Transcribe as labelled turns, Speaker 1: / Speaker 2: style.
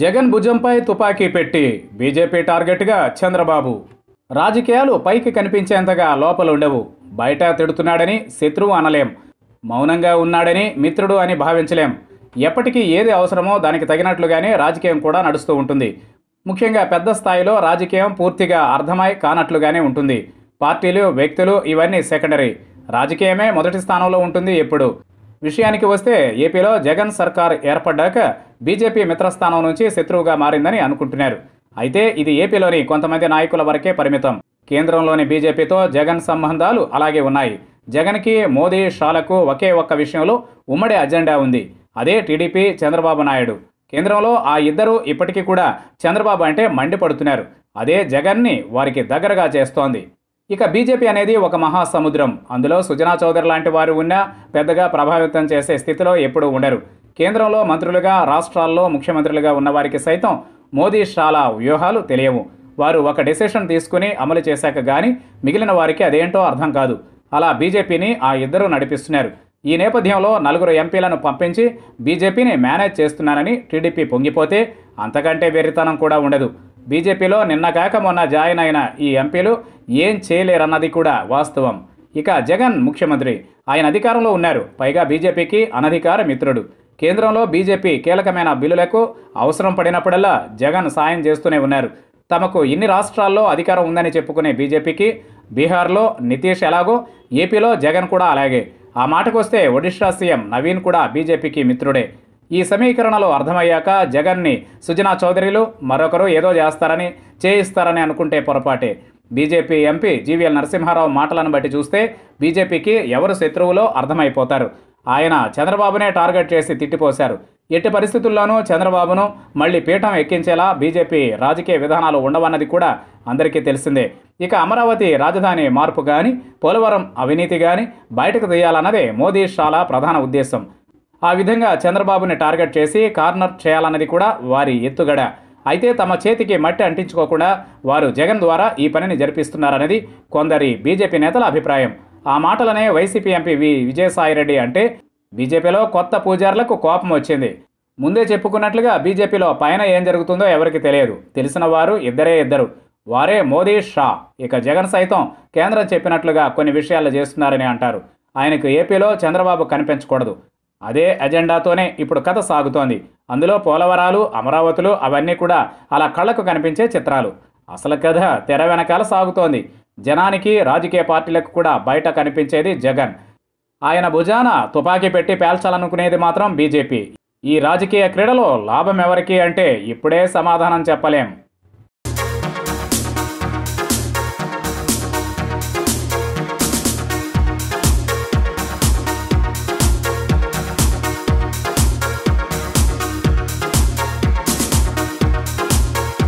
Speaker 1: జగన్ భుజంపై తుపాకీ పెట్టి బీజేపీ టార్గెట్గా చంద్రబాబు రాజకీయాలు పైకి కనిపించేంతగా లోపలుండవు బయట తిడుతున్నాడని శత్రువు అనలేం మౌనంగా ఉన్నాడని మిత్రుడు అని భావించలేం ఎప్పటికీ ఏది అవసరమో దానికి తగినట్లుగానే రాజకీయం కూడా నడుస్తూ ఉంటుంది ముఖ్యంగా పెద్ద స్థాయిలో రాజకీయం పూర్తిగా అర్థమై కానట్లుగానే ఉంటుంది పార్టీలు వ్యక్తులు ఇవన్నీ సెకండరీ రాజకీయమే మొదటి స్థానంలో ఉంటుంది ఎప్పుడు విషయానికి వస్తే ఏపీలో జగన్ సర్కార్ ఏర్పడ్డాక బీజేపీ మిత్రస్థానం నుంచి శత్రువుగా మారిందని అనుకుంటున్నారు అయితే ఇది ఏపీలోని కొంతమంది నాయకుల వరకే పరిమితం కేంద్రంలోని బీజేపీతో జగన్ సంబంధాలు అలాగే ఉన్నాయి జగన్కి మోదీ షాలకు ఒకే ఒక్క విషయంలో ఉమ్మడి అజెండా ఉంది అదే టీడీపీ చంద్రబాబు నాయుడు కేంద్రంలో ఆ ఇద్దరూ ఇప్పటికీ కూడా చంద్రబాబు అంటే మండిపడుతున్నారు అదే జగన్ని వారికి దగ్గరగా చేస్తోంది ఇక బీజేపీ అనేది ఒక మహాసముద్రం అందులో సుజనా చౌదరి లాంటి వారు ఉన్నా పెద్దగా ప్రభావితం చేసే స్థితిలో ఎప్పుడూ ఉండరు కేంద్రంలో మంత్రులుగా రాష్ట్రాల్లో ముఖ్యమంత్రులుగా ఉన్నవారికి సైతం మోదీ చాలా వ్యూహాలు తెలియవు వారు ఒక డెసిషన్ తీసుకుని అమలు చేశాక కానీ మిగిలిన వారికి అదేంటో అర్థం కాదు అలా బీజేపీని ఆ ఇద్దరు నడిపిస్తున్నారు ఈ నేపథ్యంలో నలుగురు ఎంపీలను పంపించి బీజేపీని మేనేజ్ చేస్తున్నానని టీడీపీ పొంగిపోతే అంతకంటే వెర్రితనం కూడా ఉండదు బీజేపీలో నిన్న కాక మొన్న జాయిన్ అయిన ఈ ఎంపీలు ఏం చేయలేరన్నది కూడా వాస్తవం ఇక జగన్ ముఖ్యమంత్రి ఆయన అధికారంలో ఉన్నారు పైగా బీజేపీకి అనధికార మిత్రుడు కేంద్రంలో బీజేపీ కీలకమైన బిల్లులకు అవసరం పడినప్పుడల్లా జగన్ సాయం చేస్తూనే ఉన్నారు తమకు ఇన్ని రాష్ట్రాల్లో అధికారం ఉందని చెప్పుకునే బీజేపీకి బీహార్లో నితీష్ ఎలాగో ఏపీలో జగన్ కూడా అలాగే ఆ మాటకొస్తే ఒడిషా సీఎం నవీన్ కూడా బీజేపీకి మిత్రుడే ఈ సమీకరణలు అర్థమయ్యాక జగన్ని సుజనా చౌదరిలు మరొకరు ఏదో చేస్తారని చేయిస్తారని అనుకుంటే పొరపాటే బీజేపీ ఎంపీ జీవీఎల్ నరసింహారావు మాటలను బట్టి చూస్తే బీజేపీకి ఎవరు శత్రువులో అర్థమైపోతారు ఆయన చంద్రబాబునే టార్గెట్ చేసి తిట్టిపోశారు ఎట్టి పరిస్థితుల్లోనూ చంద్రబాబును మళ్లీ పీఠం ఎక్కించేలా బీజేపీ రాజకీయ విధానాలు ఉండవన్నది కూడా అందరికీ తెలిసిందే ఇక అమరావతి రాజధాని మార్పు కానీ పోలవరం అవినీతి కానీ బయటకు తీయాలన్నదే మోదీ షాల ప్రధాన ఉద్దేశం ఆ విధంగా చంద్రబాబుని టార్గెట్ చేసి కార్నర్ చేయాలన్నది కూడా వారి ఎత్తుగడ అయితే తమ చేతికి మట్టి అంటించుకోకుండా వారు జగన్ ద్వారా ఈ పనిని జరిపిస్తున్నారనేది కొందరి బీజేపీ నేతల అభిప్రాయం ఆ మాటలనే వైసీపీ ఎంపీ వి విజయసాయిరెడ్డి అంటే బీజేపీలో కొత్త పూజారులకు కోపం వచ్చింది ముందే చెప్పుకున్నట్లుగా బీజేపీలో పైన ఏం జరుగుతుందో ఎవరికి తెలియదు తెలిసిన వారు ఇద్దరే ఇద్దరు వారే మోదీ షా ఇక జగన్ సైతం కేంద్రం చెప్పినట్లుగా కొన్ని విషయాలు చేస్తున్నారని అంటారు ఆయనకు ఏపీలో చంద్రబాబు కనిపించకూడదు అదే అజెండాతోనే ఇప్పుడు కథ సాగుతోంది అందులో పోలవరాలు అమరావతులు అవన్నీ కూడా అలా కళ్లకు కనిపించే చిత్రాలు అసలు కథ తెర వెనకాల సాగుతోంది జనానికి రాజకీయ పార్టీలకు కూడా బయట కనిపించేది జగన్ ఆయన భుజాన తుపాకీ పెట్టి పేల్చాలనుకునేది మాత్రం బీజేపీ ఈ రాజకీయ క్రీడలో లాభం ఎవరికి అంటే ఇప్పుడే సమాధానం చెప్పలేం